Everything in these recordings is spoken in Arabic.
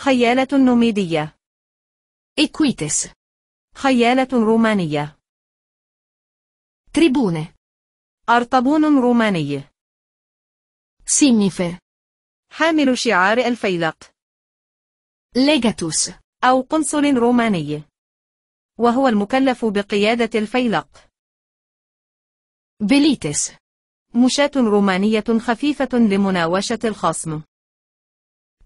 خيالة نوميدية إكويتس خيالة رومانية تريبونة أرطبون روماني سينيفر حامل شعار الفيلق ليغاتوس أو قنصل روماني وهو المكلف بقيادة الفيلق بليتس مشاة رومانية خفيفة لمناوشة الخصم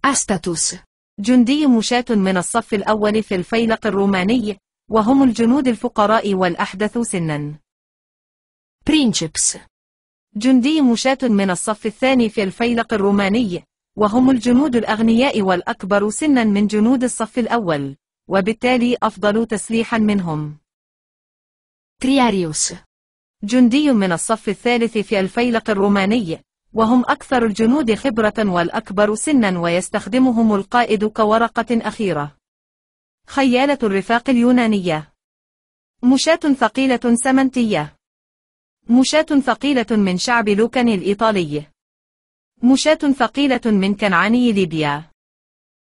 أستاتوس جندي مشاة من الصف الأول في الفيلق الروماني وهم الجنود الفقراء والأحدث سنا برينشيبس جندي مشاة من الصف الثاني في الفيلق الروماني وهم الجنود الأغنياء والأكبر سنا من جنود الصف الأول وبالتالي أفضل تسليحا منهم ترياريوس جندي من الصف الثالث في الفيلق الروماني وهم أكثر الجنود خبرة والأكبر سنا ويستخدمهم القائد كورقة أخيرة خيالة الرفاق اليونانية مشاة ثقيلة سمنتية مشاة ثقيلة من شعب لوكان الإيطالي مشاة ثقيلة من كنعاني ليبيا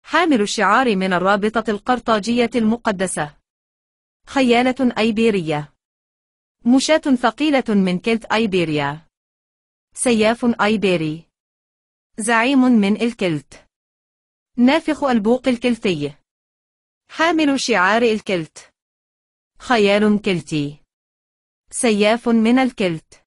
حامل الشعار من الرابطة القرطاجية المقدسة خيالة أيبيرية مشاة ثقيلة من كلت أيبيريا سياف أيبيري زعيم من الكلت نافخ البوق الكلتي حامل شعار الكلت خيال كلتي سياف من الكلت